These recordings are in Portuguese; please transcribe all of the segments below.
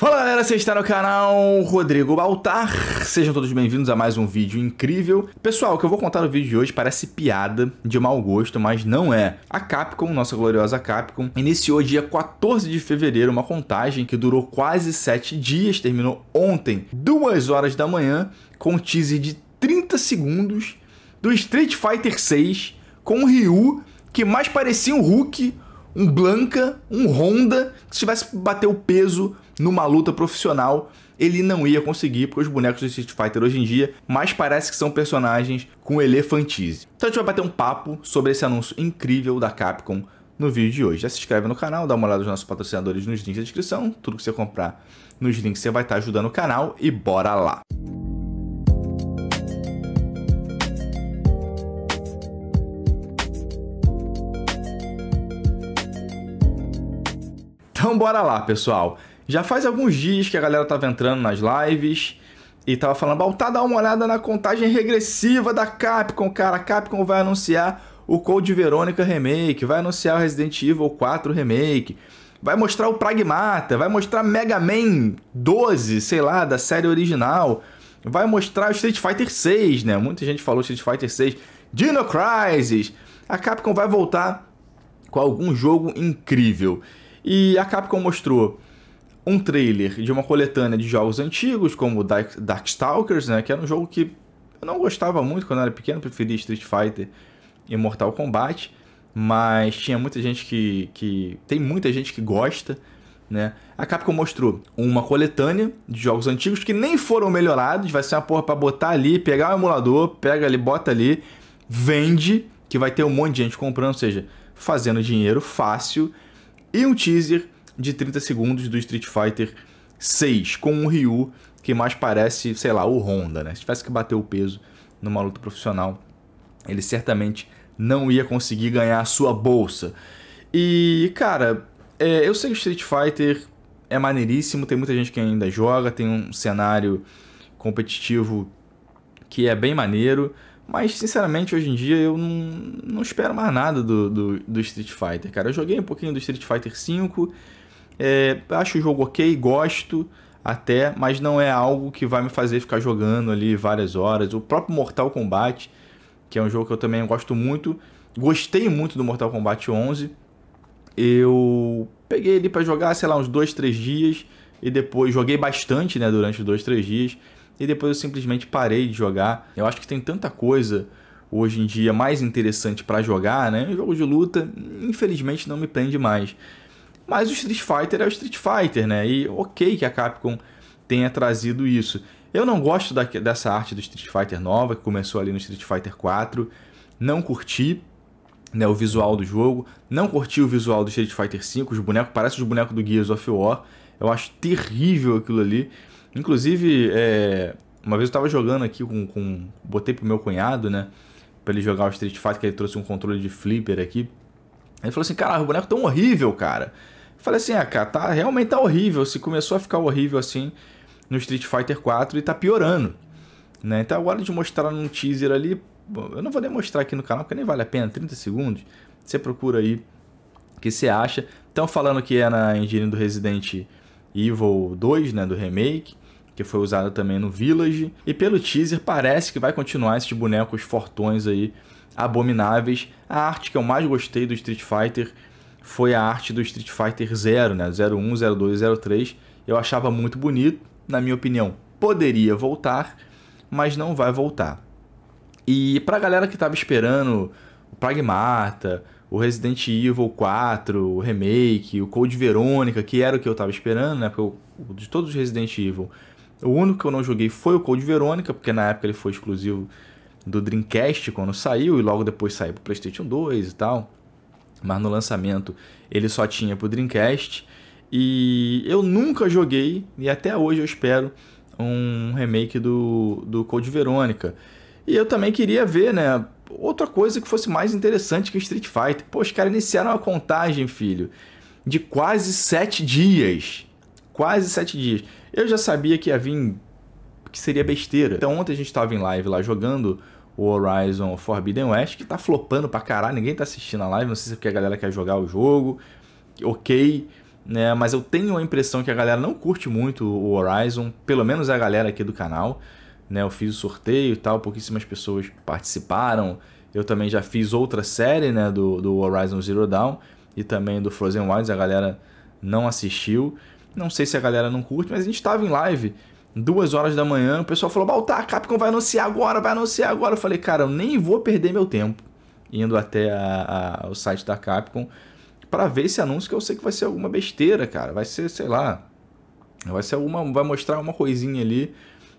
Fala galera, você está no canal Rodrigo Baltar, sejam todos bem-vindos a mais um vídeo incrível. Pessoal, o que eu vou contar no vídeo de hoje parece piada de mau gosto, mas não é. A Capcom, nossa gloriosa Capcom, iniciou dia 14 de fevereiro uma contagem que durou quase 7 dias, terminou ontem, 2 horas da manhã, com um teaser de 30 segundos do Street Fighter 6 com o Ryu, que mais parecia um Hulk, um Blanca, um Honda, que se tivesse bater o peso numa luta profissional, ele não ia conseguir, porque os bonecos do Street Fighter hoje em dia mais parece que são personagens com elefantise. Então a gente vai bater um papo sobre esse anúncio incrível da Capcom no vídeo de hoje. Já se inscreve no canal, dá uma olhada nos nossos patrocinadores nos links da descrição, tudo que você comprar nos links você vai estar ajudando o canal e bora lá! Então bora lá, pessoal. Já faz alguns dias que a galera tava entrando nas lives e tava falando, Baltar, tá, dá uma olhada na contagem regressiva da Capcom, cara. A Capcom vai anunciar o Code Verônica Remake, vai anunciar o Resident Evil 4 Remake, vai mostrar o Pragmata, vai mostrar Mega Man 12, sei lá, da série original, vai mostrar o Street Fighter 6, né? Muita gente falou Street Fighter 6, Dino Crisis. A Capcom vai voltar com algum jogo incrível. E a Capcom mostrou um trailer de uma coletânea de jogos antigos, como Dark, Darkstalkers, né, que era um jogo que eu não gostava muito quando era pequeno, preferia Street Fighter e Mortal Kombat, mas tinha muita gente que, que tem muita gente que gosta, né? A Capcom mostrou uma coletânea de jogos antigos que nem foram melhorados, vai ser uma porra para botar ali, pegar o emulador, pega ali, bota ali, vende, que vai ter um monte de gente comprando, ou seja, fazendo dinheiro fácil, e um teaser de 30 segundos do Street Fighter 6, com o Ryu, que mais parece, sei lá, o Honda, né? Se tivesse que bater o peso numa luta profissional, ele certamente não ia conseguir ganhar a sua bolsa. E, cara, é, eu sei que Street Fighter é maneiríssimo, tem muita gente que ainda joga, tem um cenário competitivo que é bem maneiro, mas sinceramente hoje em dia eu não, não espero mais nada do, do, do Street Fighter, cara. Eu joguei um pouquinho do Street Fighter 5 é, acho o jogo ok, gosto até, mas não é algo que vai me fazer ficar jogando ali várias horas. O próprio Mortal Kombat, que é um jogo que eu também gosto muito, gostei muito do Mortal Kombat 11. Eu peguei ele para jogar, sei lá, uns 2, 3 dias e depois joguei bastante, né, durante os 2, 3 dias e depois eu simplesmente parei de jogar. Eu acho que tem tanta coisa hoje em dia mais interessante para jogar, né? Um jogo de luta, infelizmente, não me prende mais. Mas o Street Fighter é o Street Fighter, né? E ok que a Capcom tenha trazido isso. Eu não gosto da, dessa arte do Street Fighter nova, que começou ali no Street Fighter 4. Não curti né, o visual do jogo. Não curti o visual do Street Fighter 5. Os bonecos parecem os bonecos do Gears of War. Eu acho terrível aquilo ali. Inclusive, é, uma vez eu estava jogando aqui com, com. Botei pro meu cunhado, né? Pra ele jogar o Street Fighter, que ele trouxe um controle de flipper aqui. Ele falou assim: caralho, o boneco tão tá horrível, cara. Falei assim, ah, cara, tá, realmente tá horrível. Se começou a ficar horrível assim no Street Fighter 4 e tá piorando. Né? Então agora de mostrar num teaser ali, eu não vou demonstrar aqui no canal, porque nem vale a pena, 30 segundos. Você procura aí o que você acha. Estão falando que é na engine do Resident Evil 2, né, do remake, que foi usada também no Village. E pelo teaser parece que vai continuar esses bonecos fortões aí, abomináveis. A arte que eu mais gostei do Street Fighter foi a arte do Street Fighter 0, né? 01, 02, 03. Eu achava muito bonito, na minha opinião, poderia voltar, mas não vai voltar. E pra galera que tava esperando o Pragmata, o Resident Evil 4, o remake, o Code Verônica, que era o que eu tava esperando, né? Porque eu, de todos os Resident Evil, o único que eu não joguei foi o Code Verônica, porque na época ele foi exclusivo do Dreamcast quando saiu e logo depois saiu pro PlayStation 2 e tal mas no lançamento ele só tinha para o Dreamcast. E eu nunca joguei, e até hoje eu espero, um remake do, do Code Verônica. E eu também queria ver, né? Outra coisa que fosse mais interessante que o Street Fighter. Pô, os caras iniciaram a contagem, filho, de quase sete dias. Quase sete dias. Eu já sabia que ia vir. que seria besteira. Então ontem a gente estava em live lá jogando o Horizon Forbidden West, que tá flopando pra caralho, ninguém tá assistindo a live, não sei se é porque a galera quer jogar o jogo, ok, né? Mas eu tenho a impressão que a galera não curte muito o Horizon, pelo menos a galera aqui do canal, né? Eu fiz o sorteio e tal, pouquíssimas pessoas participaram, eu também já fiz outra série, né, do, do Horizon Zero Dawn e também do Frozen Wilds, a galera não assistiu, não sei se a galera não curte, mas a gente estava em live duas horas da manhã, o pessoal falou: Baltar, tá, a Capcom vai anunciar agora, vai anunciar agora. Eu falei, cara, eu nem vou perder meu tempo indo até a, a, o site da Capcom para ver esse anúncio que eu sei que vai ser alguma besteira, cara. Vai ser, sei lá, vai ser alguma. Vai mostrar uma coisinha ali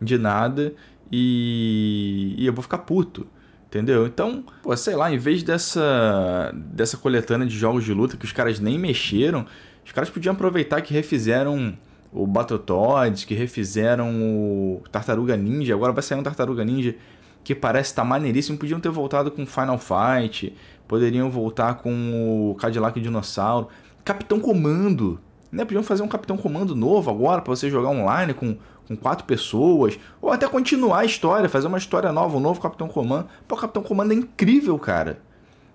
de nada e, e eu vou ficar puto. Entendeu? Então, pô, sei lá, em vez dessa, dessa coletânea de jogos de luta que os caras nem mexeram, os caras podiam aproveitar que refizeram o Battletoads, que refizeram o Tartaruga Ninja. Agora vai sair um Tartaruga Ninja que parece estar tá maneiríssimo. Podiam ter voltado com Final Fight, poderiam voltar com o Cadillac Dinossauro. Capitão Comando, né? Podiam fazer um Capitão Comando novo agora para você jogar online com, com quatro pessoas. Ou até continuar a história, fazer uma história nova, um novo Capitão Comando. Pô, Capitão Comando é incrível, cara.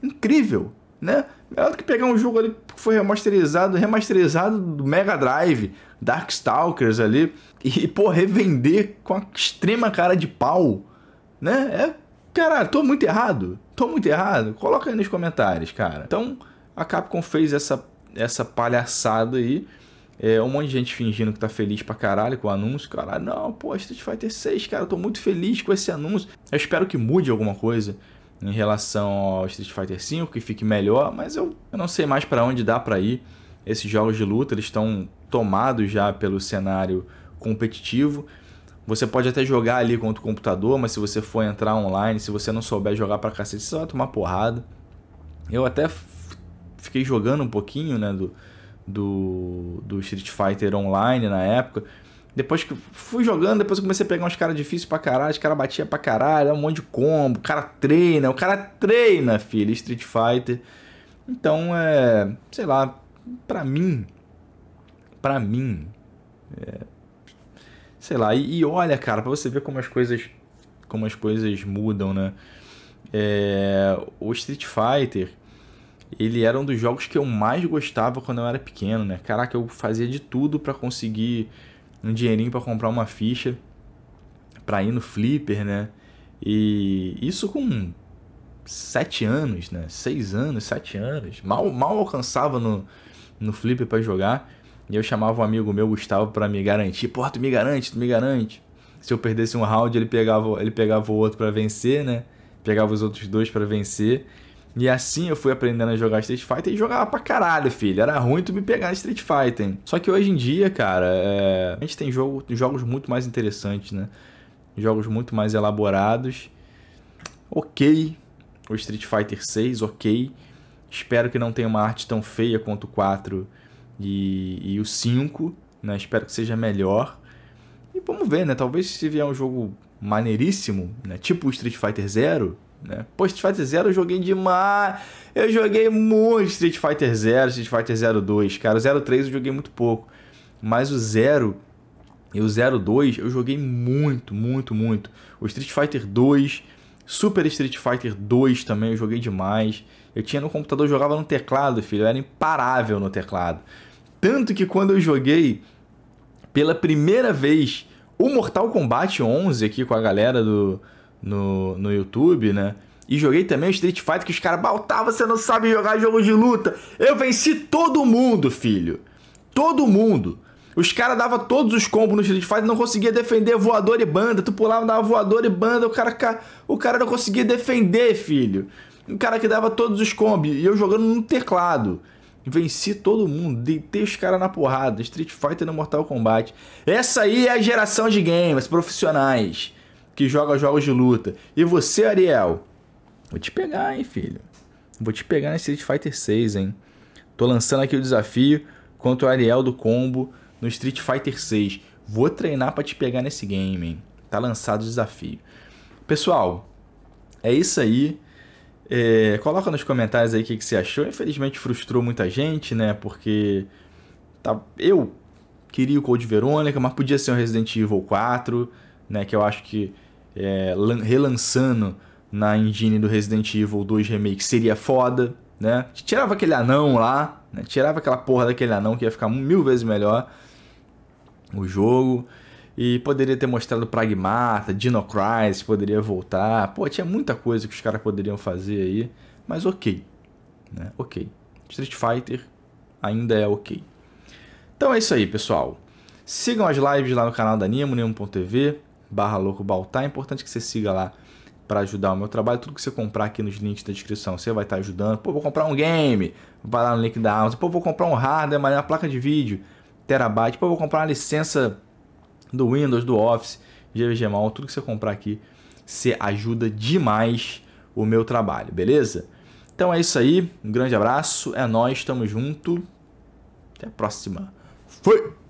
Incrível, né? Melhor é do que pegar um jogo ali que foi remasterizado, remasterizado do Mega Drive, Darkstalkers ali, e, pô, revender com a extrema cara de pau, né? É, cara, tô muito errado? Tô muito errado? Coloca aí nos comentários, cara. Então, a Capcom fez essa, essa palhaçada aí, é, um monte de gente fingindo que tá feliz pra caralho com o anúncio. Cara, ah, não, pô, Street Fighter 6, cara, eu tô muito feliz com esse anúncio. Eu espero que mude alguma coisa em relação ao Street Fighter V, que fique melhor, mas eu, eu não sei mais para onde dá para ir. Esses jogos de luta eles estão tomados já pelo cenário competitivo. Você pode até jogar ali contra o computador, mas se você for entrar online, se você não souber jogar para cacete, você vai tomar porrada. Eu até fiquei jogando um pouquinho né, do, do, do Street Fighter online na época depois que fui jogando, depois eu comecei a pegar uns caras difíceis pra caralho, os caras batiam pra caralho, é um monte de combo, o cara treina, o cara treina, filho, Street Fighter. Então, é, sei lá, pra mim, pra mim, é, sei lá, e, e, olha, cara, pra você ver como as coisas, como as coisas mudam, né? É, o Street Fighter, ele era um dos jogos que eu mais gostava quando eu era pequeno, né? Caraca, eu fazia de tudo para conseguir um dinheirinho para comprar uma ficha para ir no flipper, né? E isso com sete anos, né? Seis anos, sete anos. Mal, mal alcançava no, no flipper para jogar. E eu chamava um amigo meu, Gustavo, para me garantir. porra, tu me garante, tu me garante. Se eu perdesse um round, ele pegava, ele pegava o outro para vencer, né? Pegava os outros dois para vencer. E assim eu fui aprendendo a jogar Street Fighter e jogava pra caralho, filho. Era ruim tu me pegar Street Fighter. Hein? Só que hoje em dia, cara, é... a gente tem jogo, jogos muito mais interessantes, né? Jogos muito mais elaborados. Ok. O Street Fighter 6, ok. Espero que não tenha uma arte tão feia quanto o 4 e, e o 5. Né? Espero que seja melhor. E vamos ver, né? Talvez se vier um jogo maneiríssimo, né? Tipo o Street Fighter Zero, né? Pô, Street Fighter Zero eu joguei demais. Eu joguei muito Street Fighter Zero, Street Fighter Zero 2, cara. O 03 eu joguei muito pouco. Mas o Zero e o 02 eu joguei muito, muito, muito. O Street Fighter 2, Super Street Fighter 2 também eu joguei demais. Eu tinha no computador, eu jogava no teclado, filho. Eu era imparável no teclado. Tanto que quando eu joguei pela primeira vez o Mortal Kombat 11 aqui com a galera do no, no YouTube, né? E joguei também Street Fighter que os caras, baltavam você não sabe jogar jogo de luta. Eu venci todo mundo, filho. Todo mundo. Os caras davam todos os combos no Street Fighter, não conseguia defender voador e banda. Tu pulava, dava voador e banda, o cara, o cara não conseguia defender, filho. O cara que dava todos os combos, e eu jogando no teclado. Venci todo mundo, deitei os caras na porrada. Street Fighter no Mortal Kombat. Essa aí é a geração de games profissionais que joga jogos de luta. E você, Ariel? Vou te pegar, hein, filho. Vou te pegar nesse Street Fighter 6, hein. Tô lançando aqui o desafio contra o Ariel do combo no Street Fighter 6. Vou treinar para te pegar nesse game, hein. Tá lançado o desafio. Pessoal, é isso aí. É, coloca nos comentários aí o que, que, você achou. Infelizmente frustrou muita gente, né? Porque tá, eu queria o Code Verônica, mas podia ser um Resident Evil 4, né? Que eu acho que é, relançando na engine do Resident Evil 2 Remake seria foda, né? Tirava aquele anão lá, né? tirava aquela porra daquele anão que ia ficar mil vezes melhor o jogo. E poderia ter mostrado Pragmata, Dino Crisis, poderia voltar. Pô, tinha muita coisa que os caras poderiam fazer aí. Mas ok. Né? Ok. Street Fighter ainda é ok. Então é isso aí, pessoal. Sigam as lives lá no canal da Nimo, Nimo.tv barra louco Baltar. É importante que você siga lá para ajudar o meu trabalho. Tudo que você comprar aqui nos links da descrição, você vai estar tá ajudando. Pô, vou comprar um game, vai lá no link da Amazon. Pô, vou comprar um hardware, mas uma placa de vídeo, terabyte. Pô, vou comprar uma licença do Windows, do Office, GVGMAL. Tudo que você comprar aqui, você ajuda demais o meu trabalho, beleza? Então é isso aí, um grande abraço, é nós, estamos junto. Até a próxima. Fui!